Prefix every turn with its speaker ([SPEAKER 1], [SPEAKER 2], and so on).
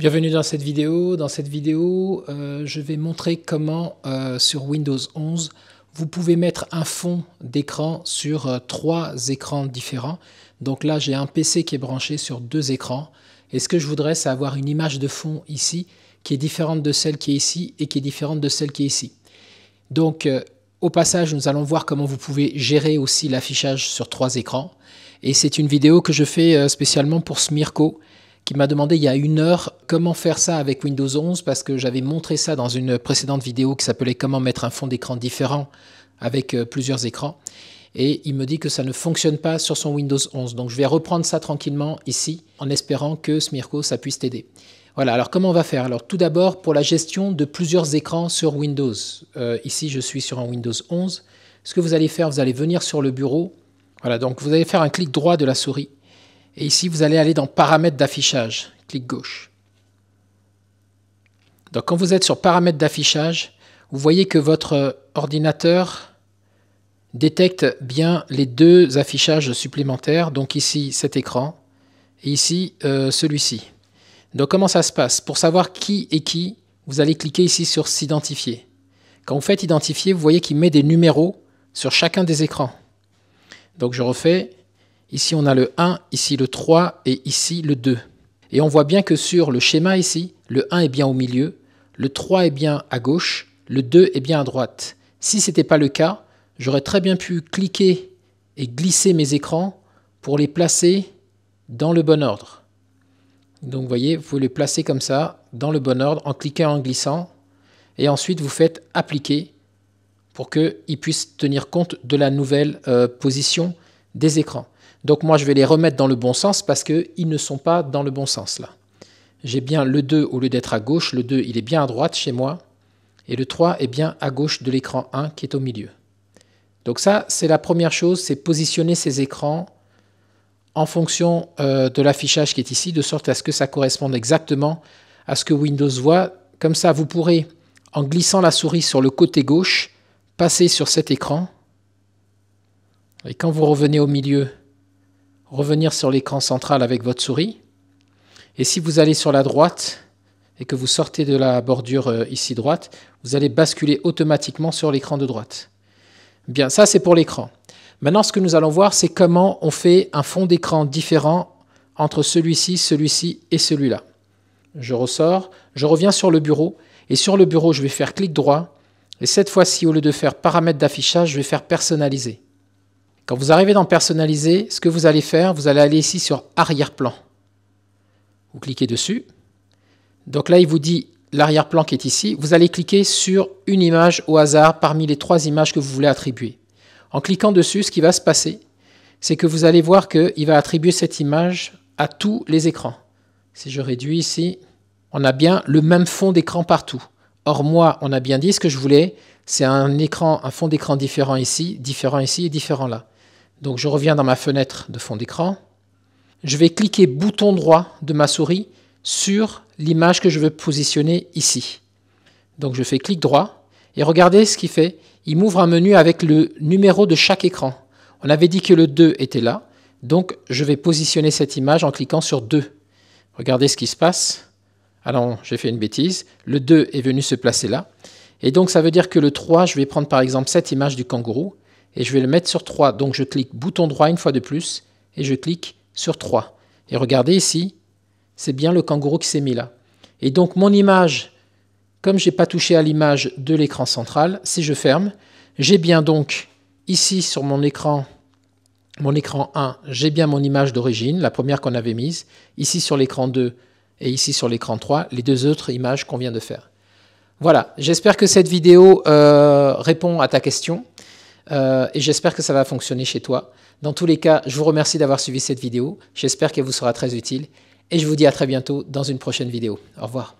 [SPEAKER 1] Bienvenue dans cette vidéo. Dans cette vidéo, euh, je vais montrer comment euh, sur Windows 11, vous pouvez mettre un fond d'écran sur euh, trois écrans différents. Donc là, j'ai un PC qui est branché sur deux écrans. Et ce que je voudrais, c'est avoir une image de fond ici qui est différente de celle qui est ici et qui est différente de celle qui est ici. Donc, au passage, nous allons voir comment vous pouvez gérer aussi l'affichage sur trois écrans. Et c'est une vidéo que je fais spécialement pour Smirko qui m'a demandé il y a une heure comment faire ça avec Windows 11 parce que j'avais montré ça dans une précédente vidéo qui s'appelait Comment mettre un fond d'écran différent avec euh, plusieurs écrans. Et il me dit que ça ne fonctionne pas sur son Windows 11. Donc je vais reprendre ça tranquillement ici en espérant que Smirko, ça puisse t'aider. Voilà, alors comment on va faire Alors tout d'abord pour la gestion de plusieurs écrans sur Windows. Euh, ici je suis sur un Windows 11. Ce que vous allez faire, vous allez venir sur le bureau. Voilà, donc vous allez faire un clic droit de la souris et ici, vous allez aller dans Paramètres d'affichage, clic gauche. Donc quand vous êtes sur Paramètres d'affichage, vous voyez que votre ordinateur détecte bien les deux affichages supplémentaires, donc ici cet écran et ici euh, celui-ci. Donc comment ça se passe Pour savoir qui est qui, vous allez cliquer ici sur s'identifier. Quand vous faites identifier, vous voyez qu'il met des numéros sur chacun des écrans. Donc je refais Ici, on a le 1, ici le 3 et ici le 2. Et on voit bien que sur le schéma ici, le 1 est bien au milieu, le 3 est bien à gauche, le 2 est bien à droite. Si ce n'était pas le cas, j'aurais très bien pu cliquer et glisser mes écrans pour les placer dans le bon ordre. Donc vous voyez, vous les placez comme ça, dans le bon ordre, en cliquant en glissant. Et ensuite, vous faites appliquer pour qu'ils puissent tenir compte de la nouvelle euh, position des écrans. Donc moi, je vais les remettre dans le bon sens parce qu'ils ne sont pas dans le bon sens là. J'ai bien le 2 au lieu d'être à gauche, le 2 il est bien à droite chez moi, et le 3 est bien à gauche de l'écran 1 qui est au milieu. Donc ça, c'est la première chose, c'est positionner ces écrans en fonction euh, de l'affichage qui est ici, de sorte à ce que ça corresponde exactement à ce que Windows voit. Comme ça, vous pourrez, en glissant la souris sur le côté gauche, passer sur cet écran. Et quand vous revenez au milieu, revenir sur l'écran central avec votre souris. Et si vous allez sur la droite et que vous sortez de la bordure euh, ici droite, vous allez basculer automatiquement sur l'écran de droite. Bien, ça c'est pour l'écran. Maintenant, ce que nous allons voir, c'est comment on fait un fond d'écran différent entre celui-ci, celui-ci et celui-là. Je ressors, je reviens sur le bureau, et sur le bureau, je vais faire clic droit, et cette fois-ci, au lieu de faire paramètres d'affichage, je vais faire personnaliser. Quand vous arrivez dans personnaliser, ce que vous allez faire, vous allez aller ici sur arrière-plan. Vous cliquez dessus. Donc là, il vous dit l'arrière-plan qui est ici. Vous allez cliquer sur une image au hasard parmi les trois images que vous voulez attribuer. En cliquant dessus, ce qui va se passer, c'est que vous allez voir qu'il va attribuer cette image à tous les écrans. Si je réduis ici, on a bien le même fond d'écran partout. Or moi, on a bien dit ce que je voulais, c'est un écran, un fond d'écran différent ici, différent ici et différent là. Donc je reviens dans ma fenêtre de fond d'écran. Je vais cliquer bouton droit de ma souris sur l'image que je veux positionner ici. Donc je fais clic droit et regardez ce qu'il fait. Il m'ouvre un menu avec le numéro de chaque écran. On avait dit que le 2 était là, donc je vais positionner cette image en cliquant sur 2. Regardez ce qui se passe. Ah non, j'ai fait une bêtise. Le 2 est venu se placer là. Et donc ça veut dire que le 3, je vais prendre par exemple cette image du kangourou et je vais le mettre sur 3. Donc je clique bouton droit une fois de plus et je clique sur 3. Et regardez ici, c'est bien le kangourou qui s'est mis là. Et donc mon image, comme je n'ai pas touché à l'image de l'écran central, si je ferme, j'ai bien donc ici sur mon écran, mon écran 1, j'ai bien mon image d'origine, la première qu'on avait mise. Ici sur l'écran 2 et ici sur l'écran 3, les deux autres images qu'on vient de faire. Voilà, j'espère que cette vidéo euh, répond à ta question. Euh, et j'espère que ça va fonctionner chez toi. Dans tous les cas, je vous remercie d'avoir suivi cette vidéo. J'espère qu'elle vous sera très utile. Et je vous dis à très bientôt dans une prochaine vidéo. Au revoir.